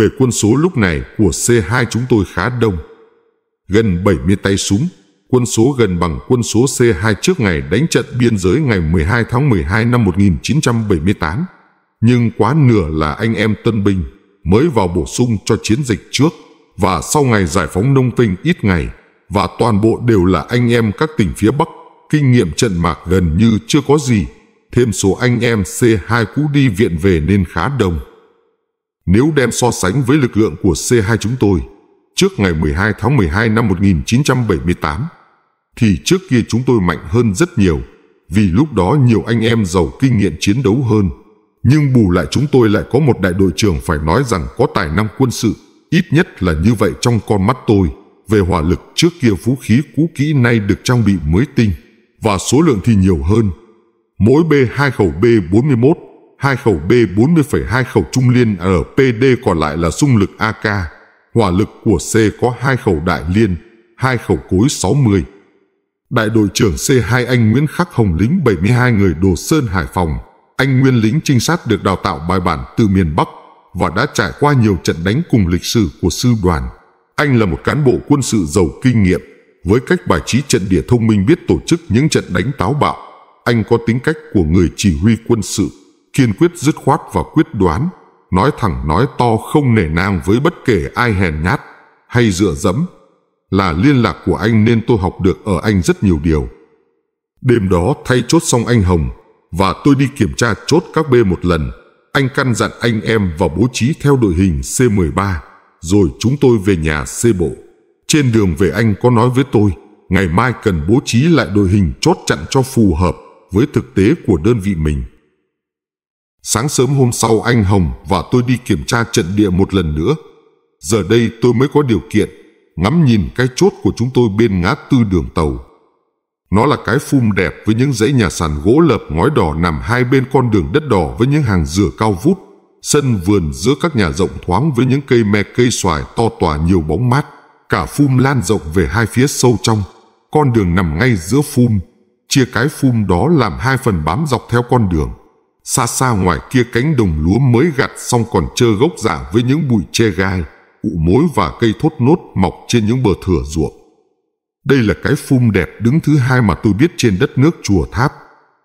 Về quân số lúc này của C2 chúng tôi khá đông. Gần 70 tay súng, quân số gần bằng quân số C2 trước ngày đánh trận biên giới ngày 12 tháng 12 năm 1978. Nhưng quá nửa là anh em tân binh mới vào bổ sung cho chiến dịch trước và sau ngày giải phóng nông tinh ít ngày và toàn bộ đều là anh em các tỉnh phía Bắc, kinh nghiệm trận mạc gần như chưa có gì, thêm số anh em C2 cũ đi viện về nên khá đông. Nếu đem so sánh với lực lượng của C2 chúng tôi trước ngày 12 tháng 12 năm 1978, thì trước kia chúng tôi mạnh hơn rất nhiều vì lúc đó nhiều anh em giàu kinh nghiệm chiến đấu hơn. Nhưng bù lại chúng tôi lại có một đại đội trưởng phải nói rằng có tài năng quân sự, ít nhất là như vậy trong con mắt tôi. Về hỏa lực trước kia vũ khí cũ kỹ nay được trang bị mới tinh và số lượng thì nhiều hơn. Mỗi B2 khẩu B41 hai khẩu B40,2 khẩu trung liên RPD còn lại là xung lực AK. Hỏa lực của C có hai khẩu đại liên, hai khẩu cối 60. Đại đội trưởng C2 anh Nguyễn Khắc Hồng lính 72 người Đồ Sơn Hải Phòng. Anh Nguyên lính trinh sát được đào tạo bài bản từ miền Bắc và đã trải qua nhiều trận đánh cùng lịch sử của sư đoàn. Anh là một cán bộ quân sự giàu kinh nghiệm, với cách bài trí trận địa thông minh biết tổ chức những trận đánh táo bạo. Anh có tính cách của người chỉ huy quân sự kiên quyết dứt khoát và quyết đoán nói thẳng nói to không nể nang với bất kể ai hèn nhát hay dựa dẫm là liên lạc của anh nên tôi học được ở anh rất nhiều điều đêm đó thay chốt xong anh hồng và tôi đi kiểm tra chốt các b một lần anh căn dặn anh em và bố trí theo đội hình c 13 rồi chúng tôi về nhà c bộ trên đường về anh có nói với tôi ngày mai cần bố trí lại đội hình chốt chặn cho phù hợp với thực tế của đơn vị mình Sáng sớm hôm sau anh Hồng và tôi đi kiểm tra trận địa một lần nữa. Giờ đây tôi mới có điều kiện ngắm nhìn cái chốt của chúng tôi bên ngã tư đường tàu. Nó là cái phum đẹp với những dãy nhà sàn gỗ lợp ngói đỏ nằm hai bên con đường đất đỏ với những hàng dừa cao vút, sân vườn giữa các nhà rộng thoáng với những cây me cây xoài to tỏa nhiều bóng mát. Cả phum lan rộng về hai phía sâu trong, con đường nằm ngay giữa phum, chia cái phum đó làm hai phần bám dọc theo con đường xa xa ngoài kia cánh đồng lúa mới gặt xong còn trơ gốc giả dạ với những bụi tre gai cụ mối và cây thốt nốt mọc trên những bờ thửa ruộng đây là cái phum đẹp đứng thứ hai mà tôi biết trên đất nước chùa tháp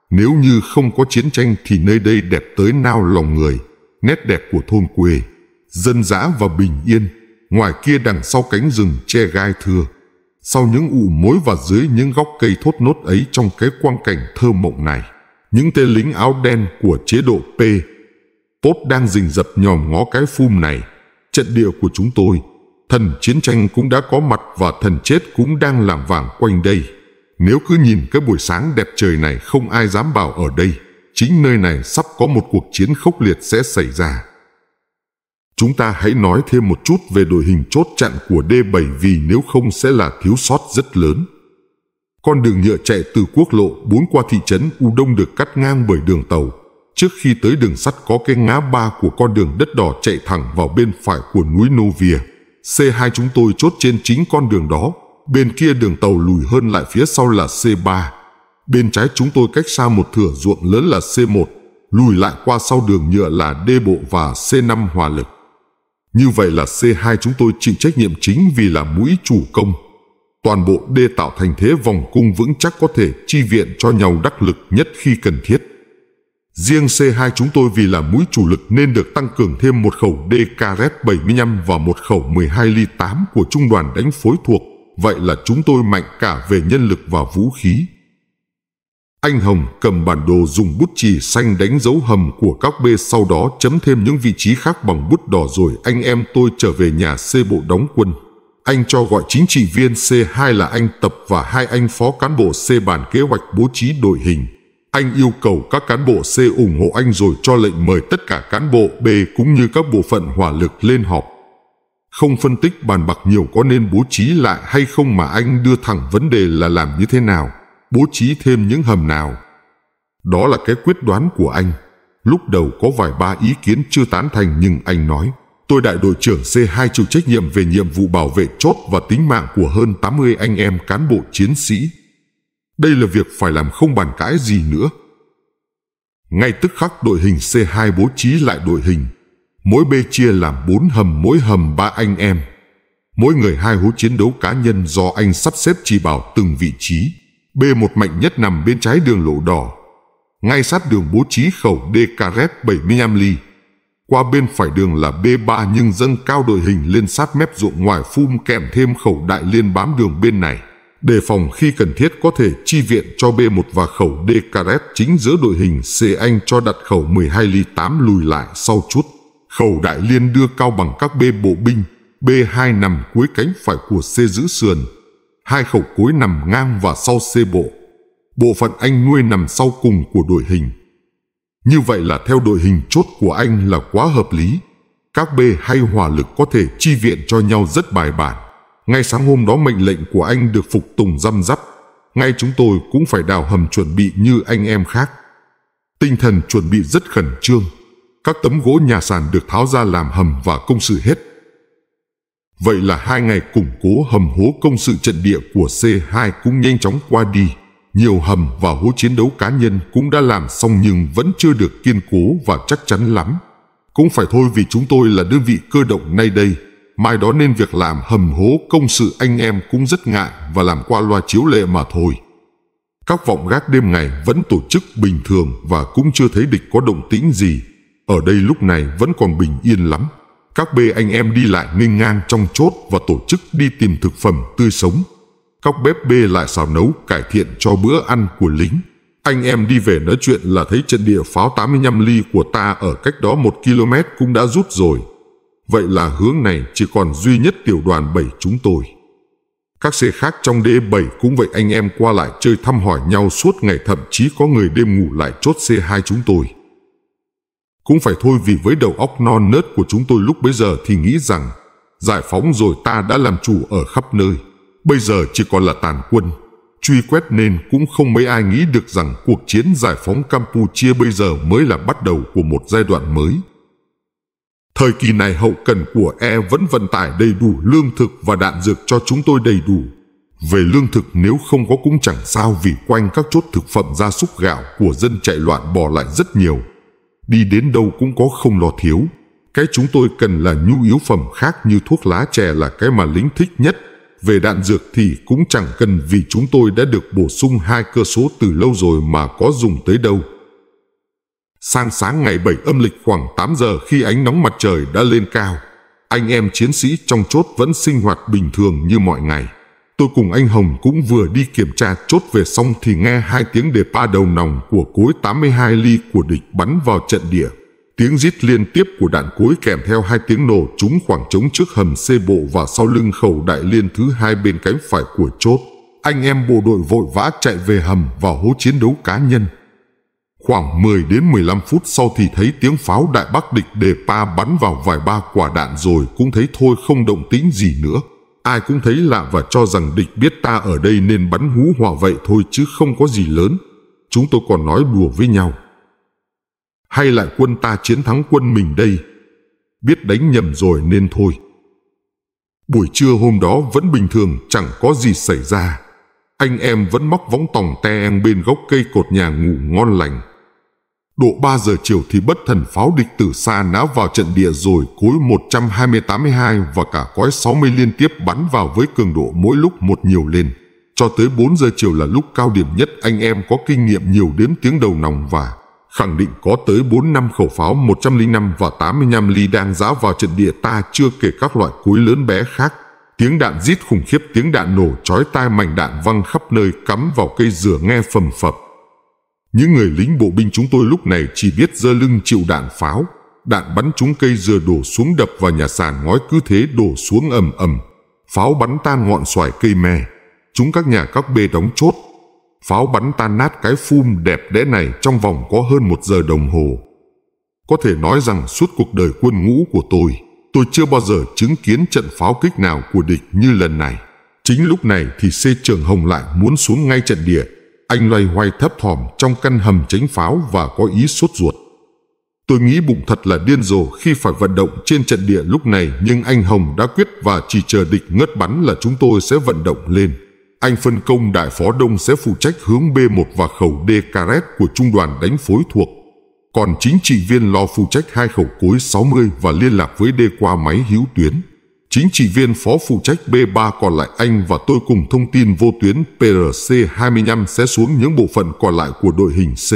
nếu như không có chiến tranh thì nơi đây đẹp tới nao lòng người nét đẹp của thôn quê dân dã và bình yên ngoài kia đằng sau cánh rừng che gai thưa sau những ụ mối và dưới những góc cây thốt nốt ấy trong cái quang cảnh thơ mộng này những tên lính áo đen của chế độ P. Pop đang rình rập nhòm ngó cái phum này, trận địa của chúng tôi. Thần chiến tranh cũng đã có mặt và thần chết cũng đang làm vàng quanh đây. Nếu cứ nhìn cái buổi sáng đẹp trời này không ai dám bảo ở đây, chính nơi này sắp có một cuộc chiến khốc liệt sẽ xảy ra. Chúng ta hãy nói thêm một chút về đội hình chốt chặn của D7 vì nếu không sẽ là thiếu sót rất lớn. Con đường nhựa chạy từ quốc lộ 4 qua thị trấn U Đông được cắt ngang bởi đường tàu. Trước khi tới đường sắt có cái ngã ba của con đường đất đỏ chạy thẳng vào bên phải của núi Novia. C2 chúng tôi chốt trên chính con đường đó. Bên kia đường tàu lùi hơn lại phía sau là C3. Bên trái chúng tôi cách xa một thửa ruộng lớn là C1, lùi lại qua sau đường nhựa là D bộ và C5 hòa lực. Như vậy là C2 chúng tôi chịu trách nhiệm chính vì là mũi chủ công toàn bộ đê tạo thành thế vòng cung vững chắc có thể chi viện cho nhau đắc lực nhất khi cần thiết. Riêng C2 chúng tôi vì là mũi chủ lực nên được tăng cường thêm một khẩu DKZ-75 và một khẩu 12 ly 8 của trung đoàn đánh phối thuộc, vậy là chúng tôi mạnh cả về nhân lực và vũ khí. Anh Hồng cầm bản đồ dùng bút chì xanh đánh dấu hầm của các B sau đó chấm thêm những vị trí khác bằng bút đỏ rồi anh em tôi trở về nhà C bộ đóng quân anh cho gọi chính trị viên C2 là anh Tập và hai anh phó cán bộ C bàn kế hoạch bố trí đội hình. Anh yêu cầu các cán bộ C ủng hộ anh rồi cho lệnh mời tất cả cán bộ B cũng như các bộ phận hỏa lực lên họp. Không phân tích bàn bạc nhiều có nên bố trí lại hay không mà anh đưa thẳng vấn đề là làm như thế nào, bố trí thêm những hầm nào. Đó là cái quyết đoán của anh. Lúc đầu có vài ba ý kiến chưa tán thành nhưng anh nói tôi đại đội trưởng C2 chịu trách nhiệm về nhiệm vụ bảo vệ chốt và tính mạng của hơn 80 anh em cán bộ chiến sĩ. Đây là việc phải làm không bàn cãi gì nữa. Ngay tức khắc đội hình C2 bố trí lại đội hình. Mỗi bê chia làm 4 hầm mỗi hầm 3 anh em. Mỗi người hai hố chiến đấu cá nhân do anh sắp xếp chỉ bảo từng vị trí. B1 mạnh nhất nằm bên trái đường lộ đỏ. Ngay sát đường bố trí khẩu DKREP 75 ly. Qua bên phải đường là B3 nhưng dâng cao đội hình lên sát mép ruộng ngoài phun kèm thêm khẩu đại liên bám đường bên này. Đề phòng khi cần thiết có thể chi viện cho B1 và khẩu D Caret chính giữa đội hình C Anh cho đặt khẩu 12 ly 8 lùi lại sau chút. Khẩu đại liên đưa cao bằng các B bộ binh, B2 nằm cuối cánh phải của C giữ sườn. Hai khẩu cuối nằm ngang và sau C bộ. Bộ phận anh nuôi nằm sau cùng của đội hình. Như vậy là theo đội hình chốt của anh là quá hợp lý. Các B hay hỏa lực có thể chi viện cho nhau rất bài bản. Ngay sáng hôm đó mệnh lệnh của anh được phục tùng răm rắp. Ngay chúng tôi cũng phải đào hầm chuẩn bị như anh em khác. Tinh thần chuẩn bị rất khẩn trương. Các tấm gỗ nhà sàn được tháo ra làm hầm và công sự hết. Vậy là hai ngày củng cố hầm hố công sự trận địa của C2 cũng nhanh chóng qua đi nhiều hầm và hố chiến đấu cá nhân cũng đã làm xong nhưng vẫn chưa được kiên cố và chắc chắn lắm. Cũng phải thôi vì chúng tôi là đơn vị cơ động nay đây, mai đó nên việc làm hầm hố công sự anh em cũng rất ngại và làm qua loa chiếu lệ mà thôi. Các vọng gác đêm ngày vẫn tổ chức bình thường và cũng chưa thấy địch có động tĩnh gì. Ở đây lúc này vẫn còn bình yên lắm. Các bê anh em đi lại nghênh ngang trong chốt và tổ chức đi tìm thực phẩm tươi sống Khóc bếp bê lại xào nấu cải thiện cho bữa ăn của lính. Anh em đi về nói chuyện là thấy trận địa pháo 85 ly của ta ở cách đó 1 km cũng đã rút rồi. Vậy là hướng này chỉ còn duy nhất tiểu đoàn 7 chúng tôi. Các xe khác trong D7 cũng vậy anh em qua lại chơi thăm hỏi nhau suốt ngày thậm chí có người đêm ngủ lại chốt C2 chúng tôi. Cũng phải thôi vì với đầu óc non nớt của chúng tôi lúc bấy giờ thì nghĩ rằng giải phóng rồi ta đã làm chủ ở khắp nơi bây giờ chỉ còn là tàn quân truy quét nên cũng không mấy ai nghĩ được rằng cuộc chiến giải phóng campuchia bây giờ mới là bắt đầu của một giai đoạn mới thời kỳ này hậu cần của e vẫn vận tải đầy đủ lương thực và đạn dược cho chúng tôi đầy đủ về lương thực nếu không có cũng chẳng sao vì quanh các chốt thực phẩm gia súc gạo của dân chạy loạn bỏ lại rất nhiều đi đến đâu cũng có không lo thiếu cái chúng tôi cần là nhu yếu phẩm khác như thuốc lá chè là cái mà lính thích nhất về đạn dược thì cũng chẳng cần vì chúng tôi đã được bổ sung hai cơ số từ lâu rồi mà có dùng tới đâu. Sang sáng ngày 7 âm lịch khoảng 8 giờ khi ánh nóng mặt trời đã lên cao, anh em chiến sĩ trong chốt vẫn sinh hoạt bình thường như mọi ngày. Tôi cùng anh Hồng cũng vừa đi kiểm tra chốt về xong thì nghe hai tiếng đề pa đầu nòng của cối 82 ly của địch bắn vào trận địa tiếng rít liên tiếp của đạn cối kèm theo hai tiếng nổ trúng khoảng trống trước hầm xê bộ và sau lưng khẩu đại liên thứ hai bên cánh phải của chốt. Anh em bộ đội vội vã chạy về hầm và hố chiến đấu cá nhân. Khoảng 10 đến 15 phút sau thì thấy tiếng pháo đại bác địch đề pa bắn vào vài ba quả đạn rồi cũng thấy thôi không động tĩnh gì nữa. Ai cũng thấy lạ và cho rằng địch biết ta ở đây nên bắn hú hỏa vậy thôi chứ không có gì lớn. Chúng tôi còn nói đùa với nhau hay lại quân ta chiến thắng quân mình đây biết đánh nhầm rồi nên thôi buổi trưa hôm đó vẫn bình thường chẳng có gì xảy ra anh em vẫn móc võng tòng te em bên gốc cây cột nhà ngủ ngon lành độ 3 giờ chiều thì bất thần pháo địch từ xa nã vào trận địa rồi cối 182 và cả cõi 60 liên tiếp bắn vào với cường độ mỗi lúc một nhiều lên. Cho tới 4 giờ chiều là lúc cao điểm nhất anh em có kinh nghiệm nhiều đếm tiếng đầu nòng và khẳng định có tới 4 năm khẩu pháo 105 và 85 ly đang ráo vào trận địa ta chưa kể các loại cối lớn bé khác. Tiếng đạn rít khủng khiếp tiếng đạn nổ chói tai mảnh đạn văng khắp nơi cắm vào cây dừa nghe phầm phập. Những người lính bộ binh chúng tôi lúc này chỉ biết dơ lưng chịu đạn pháo. Đạn bắn trúng cây dừa đổ xuống đập vào nhà sàn ngói cứ thế đổ xuống ầm ầm. Pháo bắn tan ngọn xoài cây me. Chúng các nhà các bê đóng chốt pháo bắn tan nát cái phum đẹp đẽ này trong vòng có hơn một giờ đồng hồ. Có thể nói rằng suốt cuộc đời quân ngũ của tôi, tôi chưa bao giờ chứng kiến trận pháo kích nào của địch như lần này. Chính lúc này thì C Trường Hồng lại muốn xuống ngay trận địa. Anh loay hoay thấp thỏm trong căn hầm tránh pháo và có ý sốt ruột. Tôi nghĩ bụng thật là điên rồ khi phải vận động trên trận địa lúc này nhưng anh Hồng đã quyết và chỉ chờ địch ngất bắn là chúng tôi sẽ vận động lên anh phân công đại phó Đông sẽ phụ trách hướng B1 và khẩu D Caret của trung đoàn đánh phối thuộc. Còn chính trị viên lo phụ trách hai khẩu cối 60 và liên lạc với D qua máy hữu tuyến. Chính trị viên phó phụ trách B3 còn lại anh và tôi cùng thông tin vô tuyến PRC-25 sẽ xuống những bộ phận còn lại của đội hình C.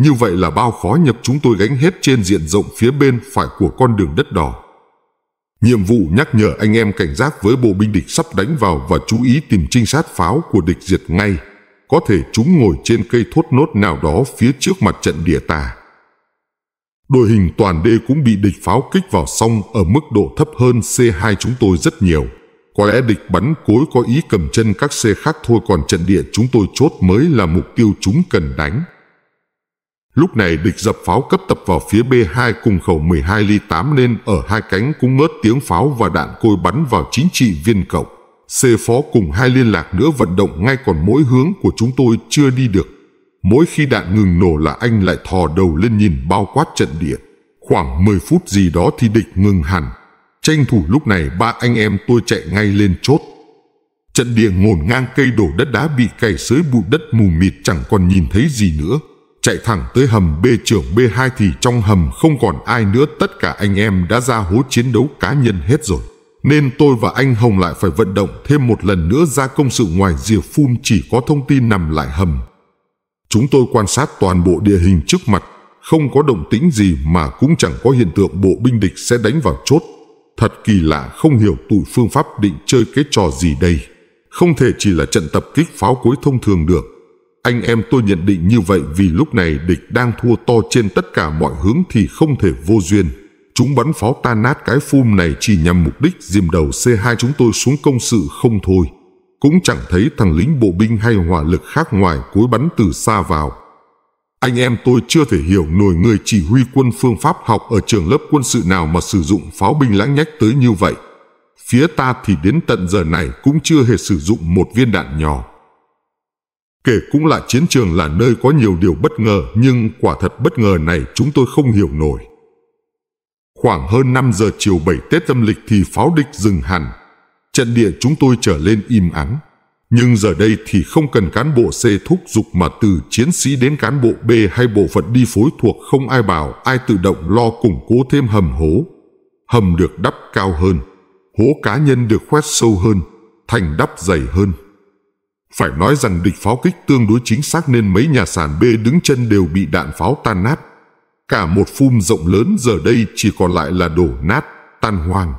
Như vậy là bao khó nhập chúng tôi gánh hết trên diện rộng phía bên phải của con đường đất đỏ. Nhiệm vụ nhắc nhở anh em cảnh giác với bộ binh địch sắp đánh vào và chú ý tìm trinh sát pháo của địch diệt ngay. Có thể chúng ngồi trên cây thốt nốt nào đó phía trước mặt trận địa tà. Đội hình toàn đê cũng bị địch pháo kích vào sông ở mức độ thấp hơn C2 chúng tôi rất nhiều. Có lẽ địch bắn cối có ý cầm chân các xe khác thôi còn trận địa chúng tôi chốt mới là mục tiêu chúng cần đánh. Lúc này địch dập pháo cấp tập vào phía B2 cùng khẩu 12 ly 8 nên ở hai cánh cũng ngớt tiếng pháo và đạn côi bắn vào chính trị viên cậu C phó cùng hai liên lạc nữa vận động ngay còn mỗi hướng của chúng tôi chưa đi được. Mỗi khi đạn ngừng nổ là anh lại thò đầu lên nhìn bao quát trận địa. Khoảng 10 phút gì đó thì địch ngừng hẳn. Tranh thủ lúc này ba anh em tôi chạy ngay lên chốt. Trận địa ngổn ngang cây đổ đất đá bị cày xới bụi đất mù mịt chẳng còn nhìn thấy gì nữa chạy thẳng tới hầm B trưởng B2 thì trong hầm không còn ai nữa, tất cả anh em đã ra hố chiến đấu cá nhân hết rồi. Nên tôi và anh Hồng lại phải vận động thêm một lần nữa ra công sự ngoài rìa phun chỉ có thông tin nằm lại hầm. Chúng tôi quan sát toàn bộ địa hình trước mặt, không có động tĩnh gì mà cũng chẳng có hiện tượng bộ binh địch sẽ đánh vào chốt. Thật kỳ lạ không hiểu tụi phương pháp định chơi cái trò gì đây. Không thể chỉ là trận tập kích pháo cuối thông thường được anh em tôi nhận định như vậy vì lúc này địch đang thua to trên tất cả mọi hướng thì không thể vô duyên. Chúng bắn pháo tan nát cái phum này chỉ nhằm mục đích diêm đầu C2 chúng tôi xuống công sự không thôi. Cũng chẳng thấy thằng lính bộ binh hay hỏa lực khác ngoài cối bắn từ xa vào. Anh em tôi chưa thể hiểu nổi người chỉ huy quân phương Pháp học ở trường lớp quân sự nào mà sử dụng pháo binh lãng nhách tới như vậy. Phía ta thì đến tận giờ này cũng chưa hề sử dụng một viên đạn nhỏ. Kể cũng lại chiến trường là nơi có nhiều điều bất ngờ nhưng quả thật bất ngờ này chúng tôi không hiểu nổi. Khoảng hơn 5 giờ chiều 7 Tết âm lịch thì pháo địch dừng hẳn. Trận địa chúng tôi trở lên im ắng. Nhưng giờ đây thì không cần cán bộ C thúc giục mà từ chiến sĩ đến cán bộ B hay bộ phận đi phối thuộc không ai bảo ai tự động lo củng cố thêm hầm hố. Hầm được đắp cao hơn, hố cá nhân được khoét sâu hơn, thành đắp dày hơn. Phải nói rằng địch pháo kích tương đối chính xác nên mấy nhà sàn B đứng chân đều bị đạn pháo tan nát. Cả một phum rộng lớn giờ đây chỉ còn lại là đổ nát, tan hoang.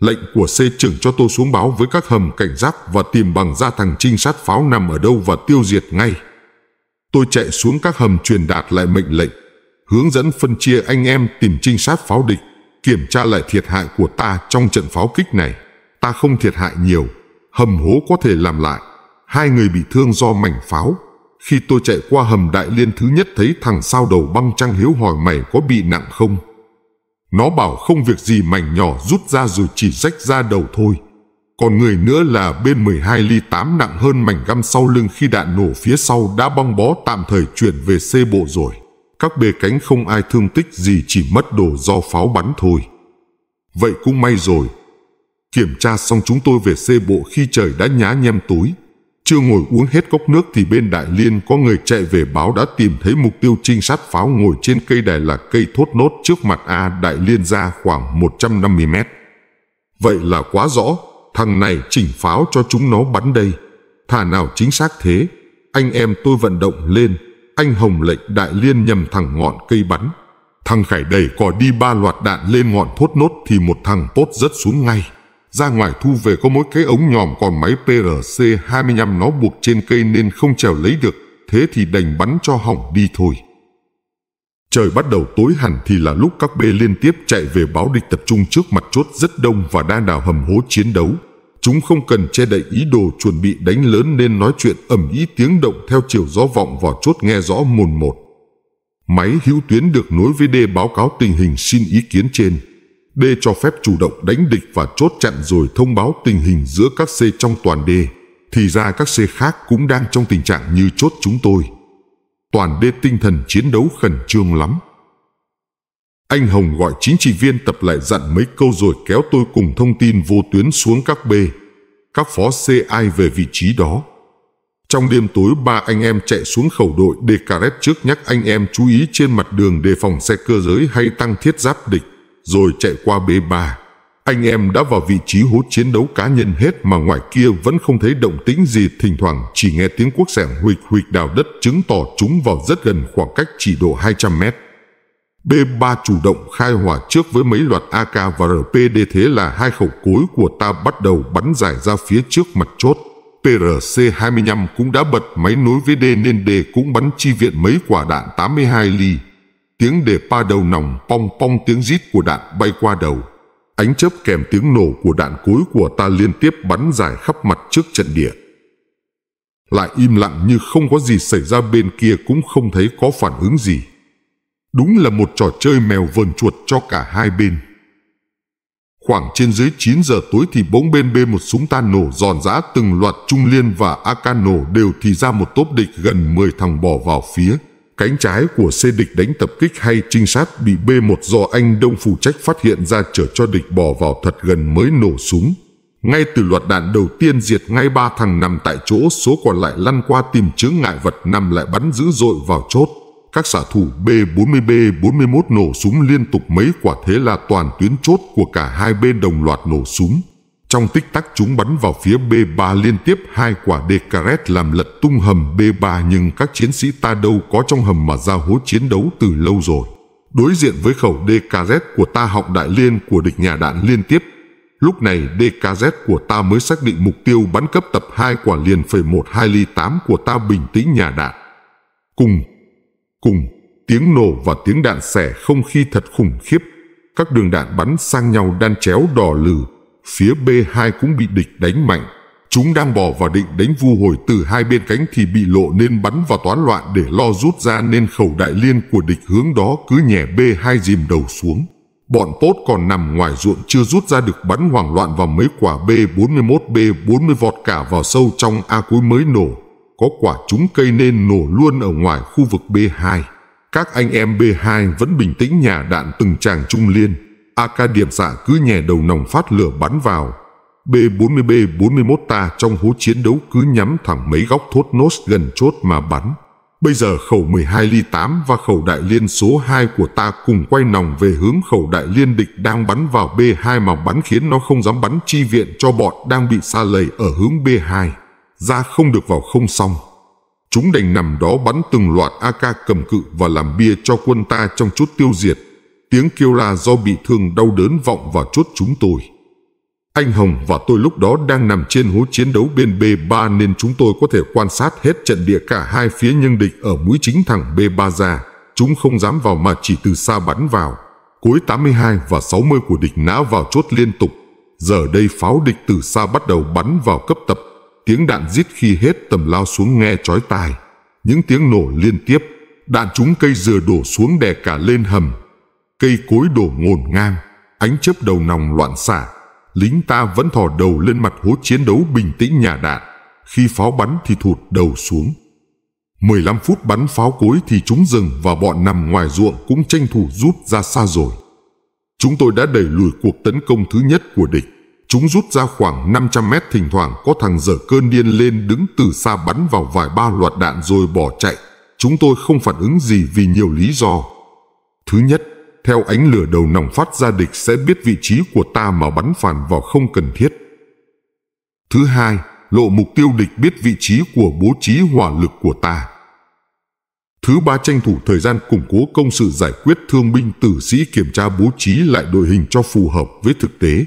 Lệnh của C trưởng cho tôi xuống báo với các hầm cảnh giác và tìm bằng ra thằng trinh sát pháo nằm ở đâu và tiêu diệt ngay. Tôi chạy xuống các hầm truyền đạt lại mệnh lệnh, hướng dẫn phân chia anh em tìm trinh sát pháo địch, kiểm tra lại thiệt hại của ta trong trận pháo kích này. Ta không thiệt hại nhiều, hầm hố có thể làm lại hai người bị thương do mảnh pháo khi tôi chạy qua hầm đại liên thứ nhất thấy thằng sao đầu băng trăng hiếu hỏi mày có bị nặng không nó bảo không việc gì mảnh nhỏ rút ra rồi chỉ rách ra đầu thôi còn người nữa là bên 12 ly 8 nặng hơn mảnh găm sau lưng khi đạn nổ phía sau đã băng bó tạm thời chuyển về C bộ rồi. Các bề cánh không ai thương tích gì chỉ mất đồ do pháo bắn thôi. Vậy cũng may rồi, Kiểm tra xong chúng tôi về xe bộ khi trời đã nhá nhem tối. Chưa ngồi uống hết cốc nước thì bên Đại Liên có người chạy về báo đã tìm thấy mục tiêu trinh sát pháo ngồi trên cây đài là cây thốt nốt trước mặt A Đại Liên ra khoảng 150 mét. Vậy là quá rõ, thằng này chỉnh pháo cho chúng nó bắn đây. Thả nào chính xác thế, anh em tôi vận động lên, anh Hồng lệnh Đại Liên nhầm thẳng ngọn cây bắn. Thằng Khải đẩy cò đi ba loạt đạn lên ngọn thốt nốt thì một thằng tốt rất xuống ngay. Ra ngoài thu về có mỗi cái ống nhòm còn máy PRC-25 nó buộc trên cây nên không trèo lấy được, thế thì đành bắn cho hỏng đi thôi. Trời bắt đầu tối hẳn thì là lúc các bê liên tiếp chạy về báo địch tập trung trước mặt chốt rất đông và đa đào hầm hố chiến đấu. Chúng không cần che đậy ý đồ chuẩn bị đánh lớn nên nói chuyện ẩm ý tiếng động theo chiều gió vọng vào chốt nghe rõ mồn một. Máy hữu tuyến được nối với đê báo cáo tình hình xin ý kiến trên. D cho phép chủ động đánh địch và chốt chặn rồi thông báo tình hình giữa các C trong toàn D, thì ra các C khác cũng đang trong tình trạng như chốt chúng tôi. Toàn D tinh thần chiến đấu khẩn trương lắm. Anh Hồng gọi chính trị viên tập lại dặn mấy câu rồi kéo tôi cùng thông tin vô tuyến xuống các B, các phó c ai về vị trí đó. Trong đêm tối ba anh em chạy xuống khẩu đội Decaret trước nhắc anh em chú ý trên mặt đường đề phòng xe cơ giới hay tăng thiết giáp địch rồi chạy qua B3. Anh em đã vào vị trí hố chiến đấu cá nhân hết mà ngoài kia vẫn không thấy động tĩnh gì, thỉnh thoảng chỉ nghe tiếng quốc sẻng huịch huịch đào đất chứng tỏ chúng vào rất gần khoảng cách chỉ độ 200 mét. B3 chủ động khai hỏa trước với mấy loạt AK và RPD thế là hai khẩu cối của ta bắt đầu bắn giải ra phía trước mặt chốt. PRC-25 cũng đã bật máy nối với D nên D cũng bắn chi viện mấy quả đạn 82 ly. Tiếng đề pa đầu nòng pong pong tiếng rít của đạn bay qua đầu. Ánh chớp kèm tiếng nổ của đạn cối của ta liên tiếp bắn dài khắp mặt trước trận địa. Lại im lặng như không có gì xảy ra bên kia cũng không thấy có phản ứng gì. Đúng là một trò chơi mèo vờn chuột cho cả hai bên. Khoảng trên dưới 9 giờ tối thì bỗng bên bên một súng tan nổ giòn giã từng loạt trung liên và AK nổ đều thì ra một tốp địch gần 10 thằng bỏ vào phía cánh trái của xe địch đánh tập kích hay trinh sát bị B1 do anh Đông phụ trách phát hiện ra chở cho địch bỏ vào thật gần mới nổ súng. Ngay từ loạt đạn đầu tiên diệt ngay ba thằng nằm tại chỗ, số còn lại lăn qua tìm chướng ngại vật nằm lại bắn dữ dội vào chốt. Các xạ thủ B40B41 nổ súng liên tục mấy quả thế là toàn tuyến chốt của cả hai bên đồng loạt nổ súng. Trong tích tắc chúng bắn vào phía B3 liên tiếp hai quả Decaret làm lật tung hầm B3 nhưng các chiến sĩ ta đâu có trong hầm mà ra hố chiến đấu từ lâu rồi. Đối diện với khẩu DKZ của ta học đại liên của địch nhà đạn liên tiếp. Lúc này DKZ của ta mới xác định mục tiêu bắn cấp tập hai quả liền phẩy một hai ly tám của ta bình tĩnh nhà đạn. Cùng, cùng, tiếng nổ và tiếng đạn xẻ không khi thật khủng khiếp các đường đạn bắn sang nhau đan chéo đỏ lử phía B2 cũng bị địch đánh mạnh. Chúng đang bỏ vào định đánh vu hồi từ hai bên cánh thì bị lộ nên bắn vào toán loạn để lo rút ra nên khẩu đại liên của địch hướng đó cứ nhẹ B2 dìm đầu xuống. Bọn tốt còn nằm ngoài ruộng chưa rút ra được bắn hoảng loạn vào mấy quả B41 B40 vọt cả vào sâu trong A cuối mới nổ. Có quả trúng cây nên nổ luôn ở ngoài khu vực B2. Các anh em B2 vẫn bình tĩnh nhà đạn từng tràng trung liên. AK điểm xạ dạ cứ nhè đầu nòng phát lửa bắn vào. B-40B-41 ta trong hố chiến đấu cứ nhắm thẳng mấy góc thốt nốt gần chốt mà bắn. Bây giờ khẩu 12 ly 8 và khẩu đại liên số 2 của ta cùng quay nòng về hướng khẩu đại liên địch đang bắn vào B2 mà bắn khiến nó không dám bắn chi viện cho bọn đang bị xa lầy ở hướng B2. Ra không được vào không xong. Chúng đành nằm đó bắn từng loạt AK cầm cự và làm bia cho quân ta trong chút tiêu diệt. Tiếng kêu la do bị thương đau đớn vọng vào chốt chúng tôi. Anh Hồng và tôi lúc đó đang nằm trên hố chiến đấu bên B3 nên chúng tôi có thể quan sát hết trận địa cả hai phía nhân địch ở mũi chính thẳng B3 ra. Chúng không dám vào mà chỉ từ xa bắn vào. Cối 82 và 60 của địch nã vào chốt liên tục. Giờ đây pháo địch từ xa bắt đầu bắn vào cấp tập. Tiếng đạn giết khi hết tầm lao xuống nghe chói tai. Những tiếng nổ liên tiếp. Đạn chúng cây dừa đổ xuống đè cả lên hầm cây cối đổ ngổn ngang ánh chớp đầu nòng loạn xả lính ta vẫn thò đầu lên mặt hố chiến đấu bình tĩnh nhả đạn khi pháo bắn thì thụt đầu xuống 15 phút bắn pháo cối thì chúng dừng và bọn nằm ngoài ruộng cũng tranh thủ rút ra xa rồi. Chúng tôi đã đẩy lùi cuộc tấn công thứ nhất của địch. Chúng rút ra khoảng 500 mét thỉnh thoảng có thằng dở cơn điên lên đứng từ xa bắn vào vài ba loạt đạn rồi bỏ chạy. Chúng tôi không phản ứng gì vì nhiều lý do. Thứ nhất, theo ánh lửa đầu nòng phát ra địch sẽ biết vị trí của ta mà bắn phản vào không cần thiết. Thứ hai, lộ mục tiêu địch biết vị trí của bố trí hỏa lực của ta. Thứ ba tranh thủ thời gian củng cố công sự giải quyết thương binh tử sĩ kiểm tra bố trí lại đội hình cho phù hợp với thực tế.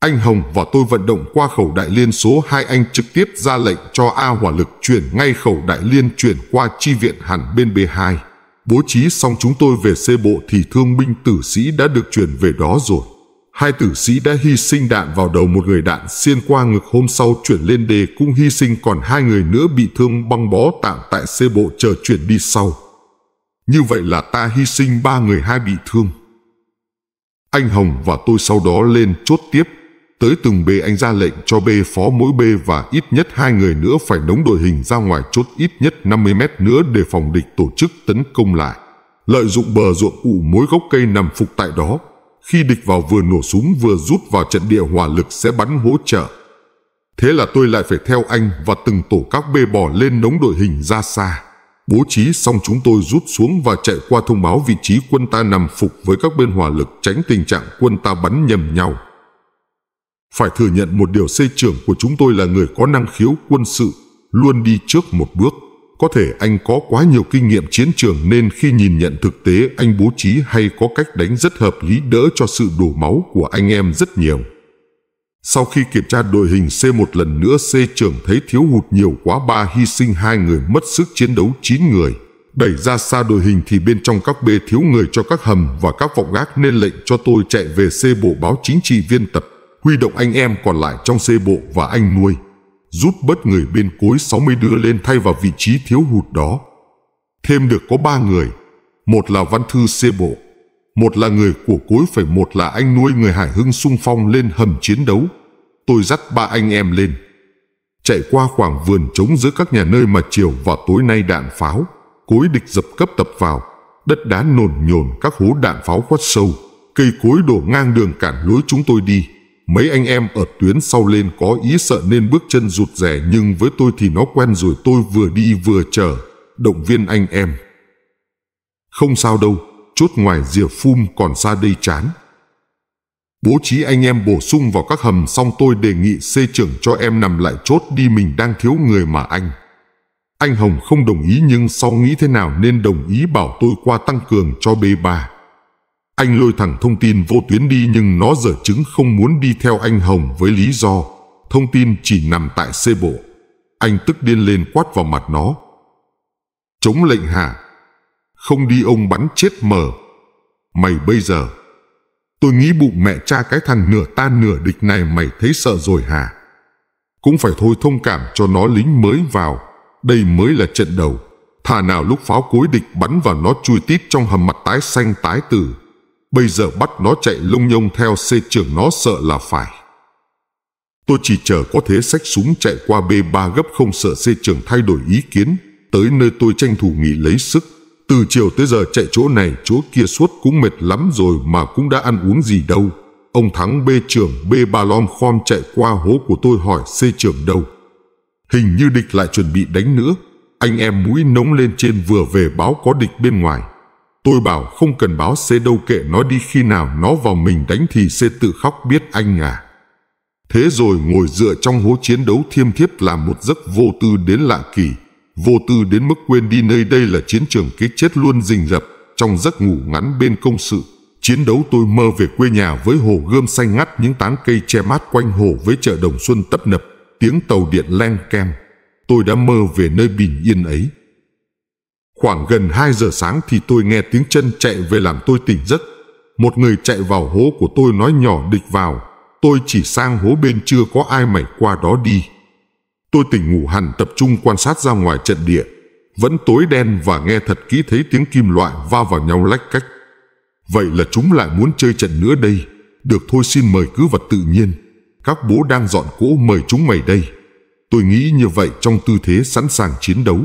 Anh Hồng và tôi vận động qua khẩu đại liên số 2 anh trực tiếp ra lệnh cho A hỏa lực chuyển ngay khẩu đại liên chuyển qua chi viện hẳn bên B2. Bố trí xong chúng tôi về xê bộ thì thương binh tử sĩ đã được chuyển về đó rồi. Hai tử sĩ đã hy sinh đạn vào đầu một người đạn xuyên qua ngực hôm sau chuyển lên đề cũng hy sinh còn hai người nữa bị thương băng bó tạm tại xê bộ chờ chuyển đi sau. Như vậy là ta hy sinh ba người hai bị thương. Anh Hồng và tôi sau đó lên chốt tiếp Tới từng bê anh ra lệnh cho bê phó mỗi bê và ít nhất hai người nữa phải nống đội hình ra ngoài chốt ít nhất 50 mét nữa để phòng địch tổ chức tấn công lại. Lợi dụng bờ ruộng ủ mối gốc cây nằm phục tại đó, khi địch vào vừa nổ súng vừa rút vào trận địa hỏa lực sẽ bắn hỗ trợ. Thế là tôi lại phải theo anh và từng tổ các bê bỏ lên nống đội hình ra xa. Bố trí xong chúng tôi rút xuống và chạy qua thông báo vị trí quân ta nằm phục với các bên hỏa lực tránh tình trạng quân ta bắn nhầm nhau. Phải thừa nhận một điều xây trưởng của chúng tôi là người có năng khiếu quân sự, luôn đi trước một bước. Có thể anh có quá nhiều kinh nghiệm chiến trường nên khi nhìn nhận thực tế anh bố trí hay có cách đánh rất hợp lý đỡ cho sự đổ máu của anh em rất nhiều. Sau khi kiểm tra đội hình C một lần nữa C trưởng thấy thiếu hụt nhiều quá ba hy sinh hai người mất sức chiến đấu chín người. Đẩy ra xa đội hình thì bên trong các bê thiếu người cho các hầm và các vọng gác nên lệnh cho tôi chạy về C bộ báo chính trị viên tập huy động anh em còn lại trong xê bộ và anh nuôi, rút bớt người bên cối 60 đứa lên thay vào vị trí thiếu hụt đó. Thêm được có ba người, một là văn thư xê bộ, một là người của cối phải một là anh nuôi người Hải Hưng sung phong lên hầm chiến đấu. Tôi dắt ba anh em lên, chạy qua khoảng vườn trống giữa các nhà nơi mà chiều và tối nay đạn pháo, cối địch dập cấp tập vào, đất đá nồn nhồn các hố đạn pháo quất sâu, cây cối đổ ngang đường cản lối chúng tôi đi. Mấy anh em ở tuyến sau lên có ý sợ nên bước chân rụt rẻ nhưng với tôi thì nó quen rồi tôi vừa đi vừa chờ, động viên anh em. Không sao đâu, chốt ngoài rìa phum còn xa đây chán. Bố trí anh em bổ sung vào các hầm xong tôi đề nghị xê trưởng cho em nằm lại chốt đi mình đang thiếu người mà anh. Anh Hồng không đồng ý nhưng sau nghĩ thế nào nên đồng ý bảo tôi qua tăng cường cho B3. Anh lôi thẳng thông tin vô tuyến đi nhưng nó dở chứng không muốn đi theo anh Hồng với lý do thông tin chỉ nằm tại xê bộ. Anh tức điên lên quát vào mặt nó. Chống lệnh hả? Không đi ông bắn chết mờ. Mày bây giờ. Tôi nghĩ bụng mẹ cha cái thằng nửa ta nửa địch này mày thấy sợ rồi hả? Cũng phải thôi thông cảm cho nó lính mới vào. Đây mới là trận đầu. Thà nào lúc pháo cối địch bắn vào nó chui tít trong hầm mặt tái xanh tái tử Bây giờ bắt nó chạy lung nhông theo xê trưởng nó sợ là phải. Tôi chỉ chờ có thế sách súng chạy qua B3 gấp không sợ xê trưởng thay đổi ý kiến. Tới nơi tôi tranh thủ nghỉ lấy sức. Từ chiều tới giờ chạy chỗ này chỗ kia suốt cũng mệt lắm rồi mà cũng đã ăn uống gì đâu. Ông Thắng B trưởng B3 lom khom chạy qua hố của tôi hỏi C trưởng đâu. Hình như địch lại chuẩn bị đánh nữa. Anh em mũi nóng lên trên vừa về báo có địch bên ngoài. Tôi bảo không cần báo xe đâu kệ nó đi khi nào nó vào mình đánh thì xe tự khóc biết anh à. Thế rồi ngồi dựa trong hố chiến đấu thiêm thiếp là một giấc vô tư đến lạ kỳ, vô tư đến mức quên đi nơi đây là chiến trường cái chết luôn rình rập trong giấc ngủ ngắn bên công sự. Chiến đấu tôi mơ về quê nhà với hồ gươm xanh ngắt những tán cây che mát quanh hồ với chợ đồng xuân tấp nập, tiếng tàu điện leng keng. Tôi đã mơ về nơi bình yên ấy. Khoảng gần 2 giờ sáng thì tôi nghe tiếng chân chạy về làm tôi tỉnh giấc. Một người chạy vào hố của tôi nói nhỏ địch vào. Tôi chỉ sang hố bên chưa có ai mảy qua đó đi. Tôi tỉnh ngủ hẳn tập trung quan sát ra ngoài trận địa. Vẫn tối đen và nghe thật kỹ thấy tiếng kim loại va vào nhau lách cách. Vậy là chúng lại muốn chơi trận nữa đây. Được thôi xin mời cứ vật tự nhiên. Các bố đang dọn cỗ mời chúng mày đây. Tôi nghĩ như vậy trong tư thế sẵn sàng chiến đấu.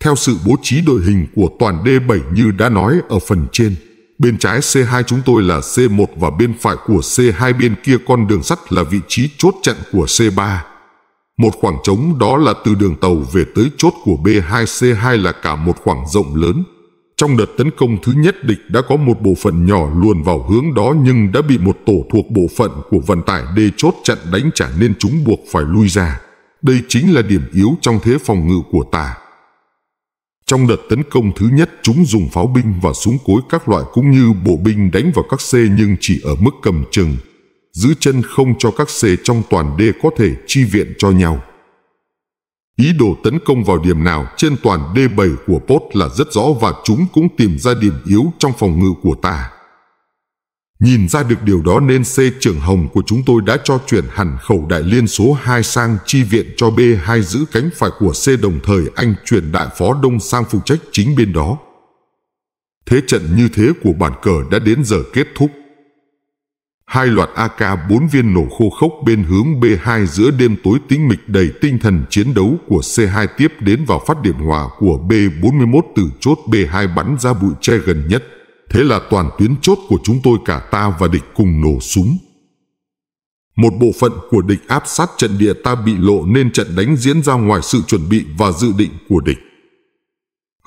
Theo sự bố trí đội hình của toàn D7 như đã nói ở phần trên, bên trái C2 chúng tôi là C1 và bên phải của C2 bên kia con đường sắt là vị trí chốt chặn của C3. Một khoảng trống đó là từ đường tàu về tới chốt của B2C2 là cả một khoảng rộng lớn. Trong đợt tấn công thứ nhất địch đã có một bộ phận nhỏ luồn vào hướng đó nhưng đã bị một tổ thuộc bộ phận của vận tải D chốt chặn đánh trả nên chúng buộc phải lui ra. Đây chính là điểm yếu trong thế phòng ngự của ta. Trong đợt tấn công thứ nhất chúng dùng pháo binh và súng cối các loại cũng như bộ binh đánh vào các xe nhưng chỉ ở mức cầm chừng, giữ chân không cho các xe trong toàn đê có thể chi viện cho nhau. Ý đồ tấn công vào điểm nào trên toàn D7 của Pốt là rất rõ và chúng cũng tìm ra điểm yếu trong phòng ngự của ta. Nhìn ra được điều đó nên C trưởng hồng của chúng tôi đã cho chuyển hẳn khẩu đại liên số 2 sang chi viện cho B2 giữ cánh phải của C đồng thời anh chuyển đại phó đông sang phụ trách chính bên đó. Thế trận như thế của bản cờ đã đến giờ kết thúc. Hai loạt AK-4 viên nổ khô khốc bên hướng B2 giữa đêm tối tĩnh mịch đầy tinh thần chiến đấu của C2 tiếp đến vào phát điểm hòa của B41 từ chốt B2 bắn ra bụi tre gần nhất thế là toàn tuyến chốt của chúng tôi cả ta và địch cùng nổ súng. Một bộ phận của địch áp sát trận địa ta bị lộ nên trận đánh diễn ra ngoài sự chuẩn bị và dự định của địch.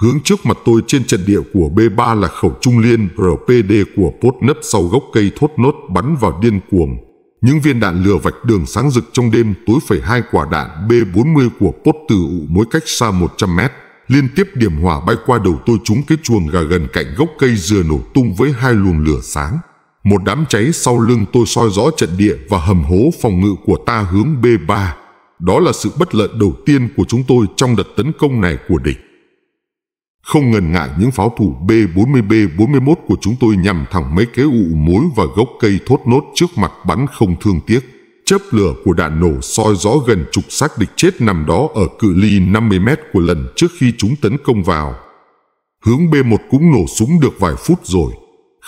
Hướng trước mặt tôi trên trận địa của B3 là khẩu trung liên RPD của Pốt nấp sau gốc cây thốt nốt bắn vào điên cuồng. Những viên đạn lửa vạch đường sáng rực trong đêm tối phải hai quả đạn B40 của Pốt từ ụ mỗi cách xa 100 mét liên tiếp điểm hỏa bay qua đầu tôi trúng cái chuồng gà gần cạnh gốc cây dừa nổ tung với hai luồng lửa sáng. Một đám cháy sau lưng tôi soi rõ trận địa và hầm hố phòng ngự của ta hướng B3. Đó là sự bất lợi đầu tiên của chúng tôi trong đợt tấn công này của địch. Không ngần ngại những pháo thủ B-40B-41 của chúng tôi nhằm thẳng mấy cái ụ mối và gốc cây thốt nốt trước mặt bắn không thương tiếc. Chớp lửa của đạn nổ soi rõ gần chục xác địch chết nằm đó ở cự ly 50 mét của lần trước khi chúng tấn công vào. Hướng B1 cũng nổ súng được vài phút rồi.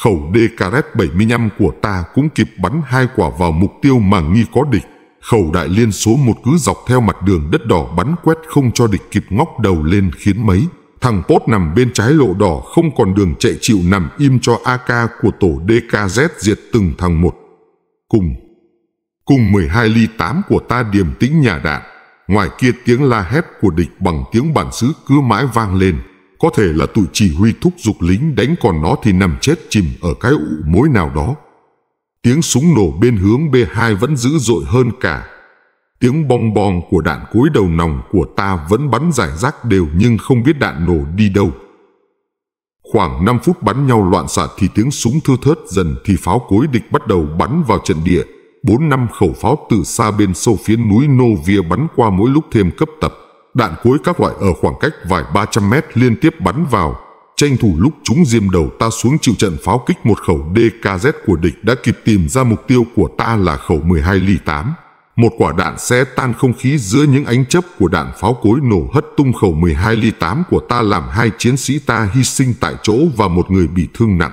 Khẩu DKS-75 của ta cũng kịp bắn hai quả vào mục tiêu mà nghi có địch. Khẩu đại liên số một cứ dọc theo mặt đường đất đỏ bắn quét không cho địch kịp ngóc đầu lên khiến mấy. Thằng Pốt nằm bên trái lộ đỏ không còn đường chạy chịu nằm im cho AK của tổ DKZ diệt từng thằng một. Cùng cùng 12 ly tám của ta điềm tĩnh nhà đạn. Ngoài kia tiếng la hét của địch bằng tiếng bản xứ cứ mãi vang lên. Có thể là tụi chỉ huy thúc giục lính đánh còn nó thì nằm chết chìm ở cái ụ mối nào đó. Tiếng súng nổ bên hướng B2 vẫn dữ dội hơn cả. Tiếng bong bong của đạn cuối đầu nòng của ta vẫn bắn giải rác đều nhưng không biết đạn nổ đi đâu. Khoảng 5 phút bắn nhau loạn xạ thì tiếng súng thưa thớt dần thì pháo cối địch bắt đầu bắn vào trận địa bốn năm khẩu pháo từ xa bên sâu phía núi Novia bắn qua mỗi lúc thêm cấp tập. Đạn cuối các loại ở khoảng cách vài 300 mét liên tiếp bắn vào. Tranh thủ lúc chúng diêm đầu ta xuống chịu trận pháo kích một khẩu DKZ của địch đã kịp tìm ra mục tiêu của ta là khẩu 12 ly 8. Một quả đạn xé tan không khí giữa những ánh chấp của đạn pháo cối nổ hất tung khẩu 12 ly 8 của ta làm hai chiến sĩ ta hy sinh tại chỗ và một người bị thương nặng.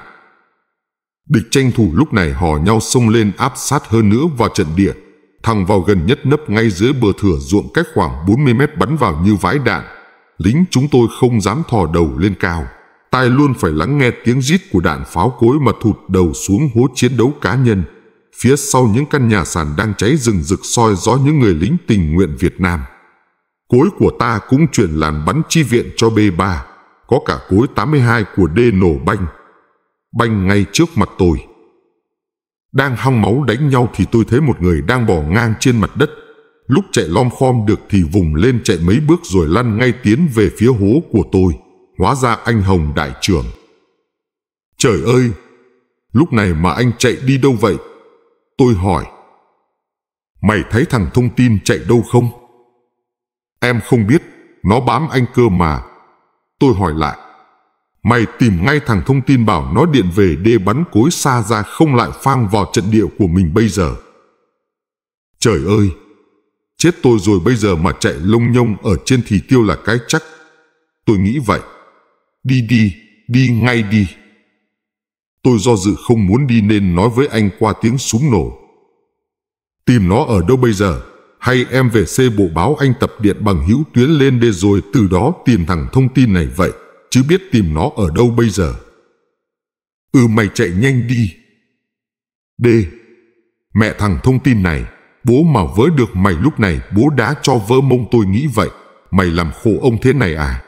Địch tranh thủ lúc này hò nhau xông lên áp sát hơn nữa vào trận địa, thẳng vào gần nhất nấp ngay dưới bờ thửa ruộng cách khoảng 40 mét bắn vào như vãi đạn. Lính chúng tôi không dám thò đầu lên cao, tai luôn phải lắng nghe tiếng rít của đạn pháo cối mà thụt đầu xuống hố chiến đấu cá nhân. Phía sau những căn nhà sàn đang cháy rừng rực soi rõ những người lính tình nguyện Việt Nam. Cối của ta cũng chuyển làn bắn chi viện cho B3, có cả cối 82 của D nổ banh, banh ngay trước mặt tôi đang hăng máu đánh nhau thì tôi thấy một người đang bỏ ngang trên mặt đất lúc chạy lom khom được thì vùng lên chạy mấy bước rồi lăn ngay tiến về phía hố của tôi hóa ra anh hồng đại trưởng trời ơi lúc này mà anh chạy đi đâu vậy tôi hỏi mày thấy thằng thông tin chạy đâu không em không biết nó bám anh cơ mà tôi hỏi lại Mày tìm ngay thằng thông tin bảo nó điện về đê bắn cối xa ra không lại phang vào trận địa của mình bây giờ. Trời ơi! Chết tôi rồi bây giờ mà chạy lông nhông ở trên thì tiêu là cái chắc. Tôi nghĩ vậy. Đi đi, đi ngay đi. Tôi do dự không muốn đi nên nói với anh qua tiếng súng nổ. Tìm nó ở đâu bây giờ? Hay em về C bộ báo anh tập điện bằng hữu tuyến lên đê rồi từ đó tìm thằng thông tin này vậy? chứ biết tìm nó ở đâu bây giờ ừ mày chạy nhanh đi d mẹ thằng thông tin này bố mà vớ được mày lúc này bố đã cho vỡ mông tôi nghĩ vậy mày làm khổ ông thế này à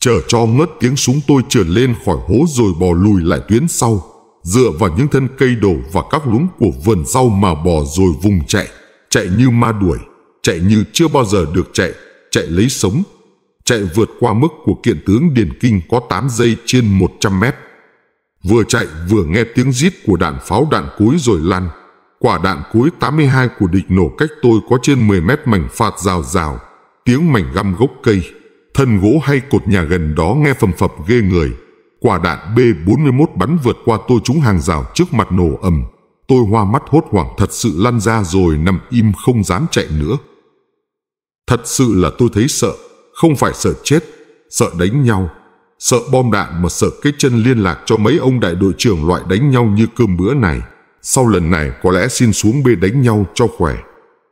chờ cho ngớt tiếng súng tôi trườn lên khỏi hố rồi bò lùi lại tuyến sau dựa vào những thân cây đổ và các lúng của vườn rau mà bò rồi vùng chạy chạy như ma đuổi chạy như chưa bao giờ được chạy chạy lấy sống chạy vượt qua mức của kiện tướng Điền Kinh có 8 giây trên 100 mét. Vừa chạy vừa nghe tiếng rít của đạn pháo đạn cuối rồi lăn. Quả đạn cối 82 của địch nổ cách tôi có trên 10 mét mảnh phạt rào rào, tiếng mảnh găm gốc cây. Thân gỗ hay cột nhà gần đó nghe phầm phập ghê người. Quả đạn B-41 bắn vượt qua tôi trúng hàng rào trước mặt nổ ầm. Tôi hoa mắt hốt hoảng thật sự lăn ra rồi nằm im không dám chạy nữa. Thật sự là tôi thấy sợ không phải sợ chết, sợ đánh nhau, sợ bom đạn mà sợ cái chân liên lạc cho mấy ông đại đội trưởng loại đánh nhau như cơm bữa này. Sau lần này có lẽ xin xuống bê đánh nhau cho khỏe.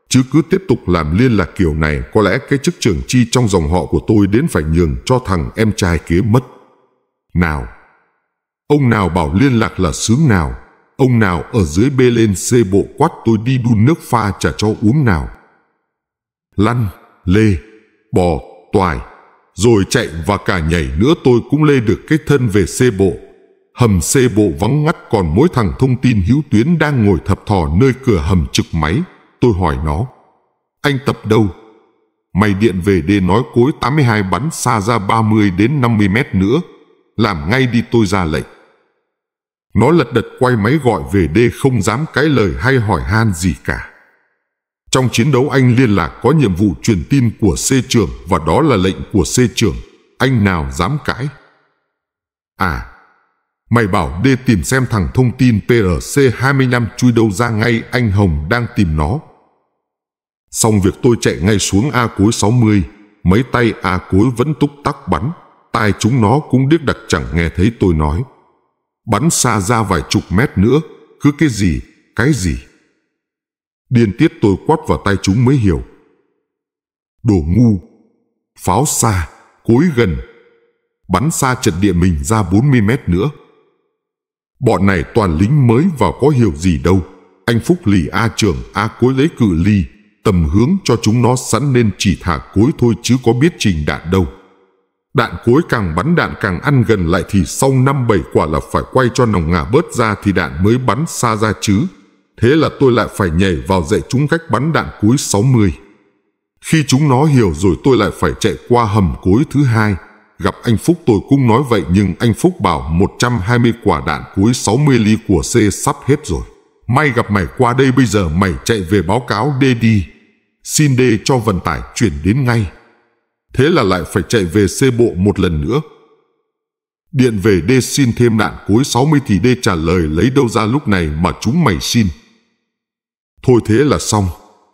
Chứ cứ tiếp tục làm liên lạc kiểu này có lẽ cái chức trưởng chi trong dòng họ của tôi đến phải nhường cho thằng em trai kia mất. Nào! Ông nào bảo liên lạc là sướng nào? Ông nào ở dưới bê lên xê bộ quát tôi đi đun nước pha trả cho uống nào? Lăn, lê, bò toài rồi chạy và cả nhảy nữa tôi cũng lê được cái thân về xê bộ hầm xê bộ vắng ngắt còn mỗi thằng thông tin hữu tuyến đang ngồi thập thò nơi cửa hầm trực máy tôi hỏi nó anh tập đâu mày điện về đê nói cối 82 bắn xa ra 30 đến 50 mét nữa làm ngay đi tôi ra lệnh nó lật đật quay máy gọi về đê không dám cái lời hay hỏi han gì cả trong chiến đấu anh liên lạc có nhiệm vụ truyền tin của C trưởng và đó là lệnh của C trưởng. Anh nào dám cãi? À, mày bảo D tìm xem thằng thông tin PRC25 chui đâu ra ngay anh Hồng đang tìm nó. Xong việc tôi chạy ngay xuống A cối 60, mấy tay A cuối vẫn túc tắc bắn, tai chúng nó cũng điếc đặc chẳng nghe thấy tôi nói. Bắn xa ra vài chục mét nữa, cứ cái gì, cái gì. Điên tiết tôi quát vào tay chúng mới hiểu. Đồ ngu, pháo xa, cối gần, bắn xa trận địa mình ra 40 mét nữa. Bọn này toàn lính mới vào có hiểu gì đâu. Anh Phúc lì A trưởng A cối lấy cự ly, tầm hướng cho chúng nó sẵn nên chỉ thả cối thôi chứ có biết trình đạn đâu. Đạn cối càng bắn đạn càng ăn gần lại thì sau năm bảy quả là phải quay cho nòng ngà bớt ra thì đạn mới bắn xa ra chứ. Thế là tôi lại phải nhảy vào dạy chúng cách bắn đạn cối 60. Khi chúng nó hiểu rồi tôi lại phải chạy qua hầm cối thứ hai. Gặp anh Phúc tôi cũng nói vậy nhưng anh Phúc bảo 120 quả đạn cối 60 ly của C sắp hết rồi. May gặp mày qua đây bây giờ mày chạy về báo cáo D đi. Xin D cho vận tải chuyển đến ngay. Thế là lại phải chạy về C bộ một lần nữa. Điện về D xin thêm đạn cối 60 thì D trả lời lấy đâu ra lúc này mà chúng mày xin. Thôi thế là xong,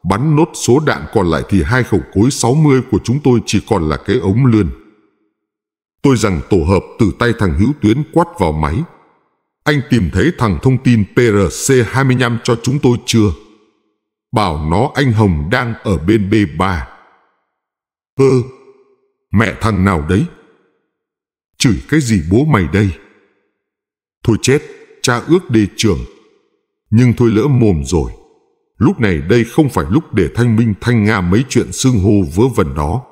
bắn nốt số đạn còn lại thì hai khẩu cối 60 của chúng tôi chỉ còn là cái ống lươn. Tôi rằng tổ hợp từ tay thằng Hữu Tuyến quát vào máy. Anh tìm thấy thằng thông tin PRC-25 cho chúng tôi chưa? Bảo nó anh Hồng đang ở bên B3. Ơ, mẹ thằng nào đấy? Chửi cái gì bố mày đây? Thôi chết, cha ước đề trường. Nhưng thôi lỡ mồm rồi. Lúc này đây không phải lúc để Thanh Minh Thanh Nga mấy chuyện xưng hô vớ vẩn đó.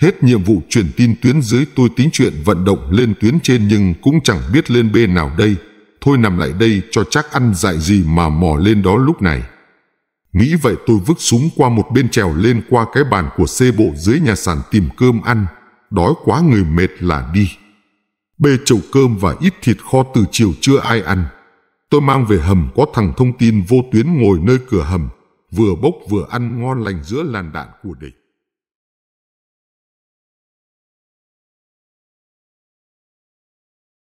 Hết nhiệm vụ truyền tin tuyến dưới tôi tính chuyện vận động lên tuyến trên nhưng cũng chẳng biết lên bên nào đây. Thôi nằm lại đây cho chắc ăn dại gì mà mò lên đó lúc này. Nghĩ vậy tôi vứt súng qua một bên trèo lên qua cái bàn của xê bộ dưới nhà sàn tìm cơm ăn. Đói quá người mệt là đi. Bê chậu cơm và ít thịt kho từ chiều chưa ai ăn. Tôi mang về hầm có thằng thông tin vô tuyến ngồi nơi cửa hầm, vừa bốc vừa ăn ngon lành giữa làn đạn của địch.